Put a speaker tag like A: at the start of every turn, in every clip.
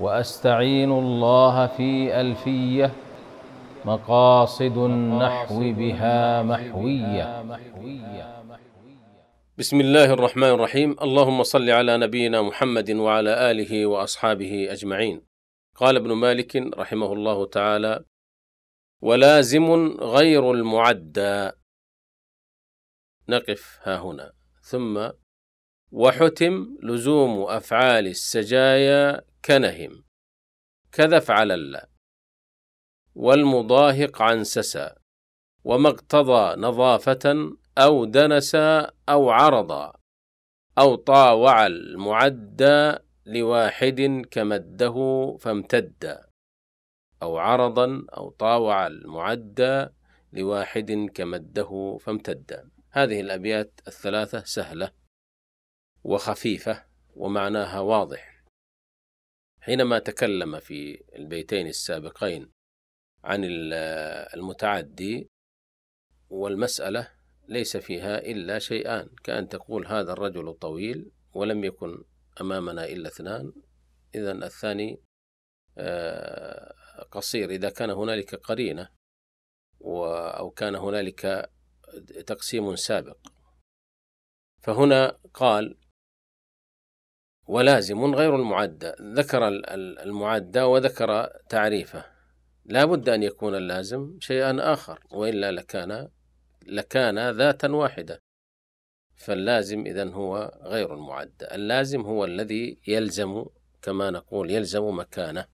A: واستعين الله في الفيه مقاصد النحو بها محويه بسم الله الرحمن الرحيم اللهم صل على نبينا محمد وعلى اله واصحابه اجمعين قال ابن مالك رحمه الله تعالى ولازم غير المعدى نقف ها هنا ثم وحتم لزوم افعال السجايا كنهم كذف علل والمضاهق عن سسى وما اقتضى نظافة أو دنسا أو عرضا أو طاوع المعدى لواحد كمده فامتد أو عرضا أو طاوع المعدى لواحد كمده فامتد هذه الأبيات الثلاثة سهلة وخفيفة ومعناها واضح حينما تكلم في البيتين السابقين عن المتعدي والمسألة ليس فيها إلا شيئان كأن تقول هذا الرجل طويل ولم يكن أمامنا إلا اثنان إذا الثاني آه، قصير إذا كان هنالك قرينة أو كان هنالك تقسيم سابق فهنا قال ولازم غير المعدى ذكر المعدى وذكر تعريفه لا بد أن يكون اللازم شيئا آخر وإلا لكان لكان ذاتا واحدة فاللازم إذا هو غير المعدى اللازم هو الذي يلزم كما نقول يلزم مكانه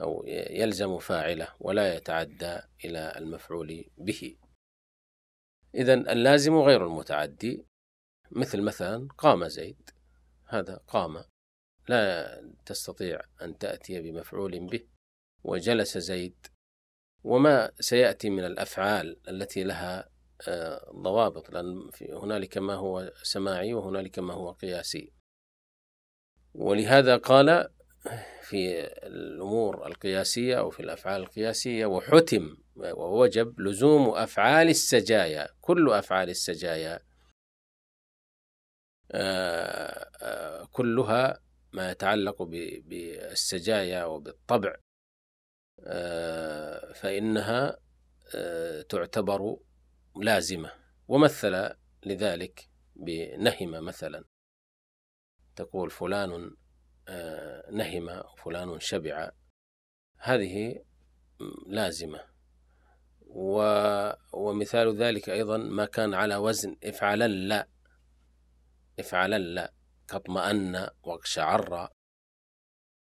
A: أو يلزم فاعله ولا يتعدى إلى المفعول به إذا اللازم غير المتعدي مثل مثلا قام زيد هذا قام لا تستطيع أن تأتي بمفعول به وجلس زيد وما سيأتي من الأفعال التي لها آه، ضوابط لأن هنالك ما هو سماعي وهنالك ما هو قياسي ولهذا قال في الأمور القياسية أو في الأفعال القياسية وحتم ووجب لزوم أفعال السجايا كل أفعال السجايا آه، كلها ما يتعلق بالسجايا وبالطبع آه، فإنها آه، تعتبر لازمة ومثل لذلك بنهمة مثلا تقول فلان آه، نهم فلان شبع هذه لازمة و ومثال ذلك أيضا ما كان على وزن افعلا لا افعلا لا كاطمأن واقشعر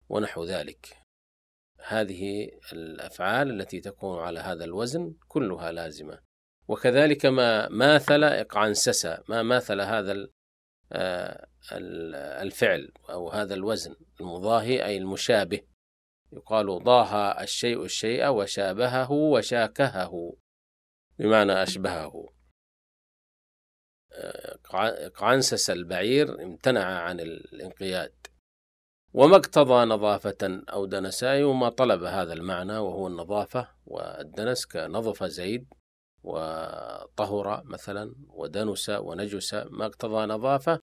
A: ونحو ذلك هذه الأفعال التي تكون على هذا الوزن كلها لازمة وكذلك ما ماثل إقعنسس ما ماثل هذا آه، الفعل أو هذا الوزن المضاهي أي المشابه يقال ضاها الشيء الشيء وشابهه وشاكهه بمعنى أشبهه قعنسس البعير امتنع عن الانقياد وما اقتضى نظافة أو دنسا ما طلب هذا المعنى وهو النظافة والدنس كنظف زيد وطهر مثلا ودنس ونجس ما اقتضى نظافة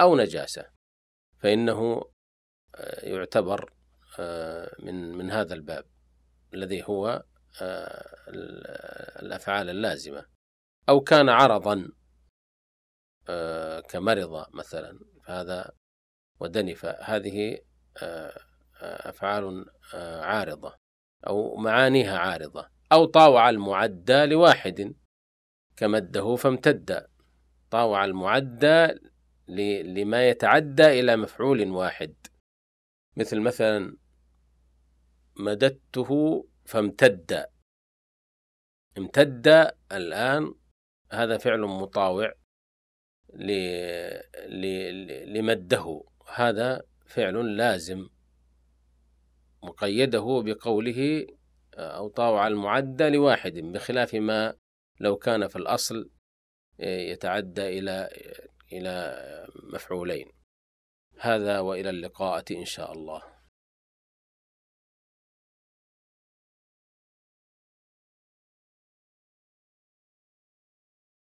A: أو نجاسة فإنه آه، يعتبر آه، من من هذا الباب الذي هو آه، الأفعال اللازمة أو كان عرضا آه، كمرض مثلا فهذا ودنف هذه آه، آه، أفعال عارضة أو معانيها عارضة أو طاوع المعدى لواحد كمده فامتد طاوع المعدى لما يتعدى إلى مفعول واحد مثل مثلا مددته فامتد امتد الآن هذا فعل مطاوع لمده هذا فعل لازم مقيده بقوله آه، أو طاوع المعدة لواحد بخلاف ما لو كان في الأصل آه، يتعدى إلى إلى مفعولين هذا وإلى اللقاءة إن شاء الله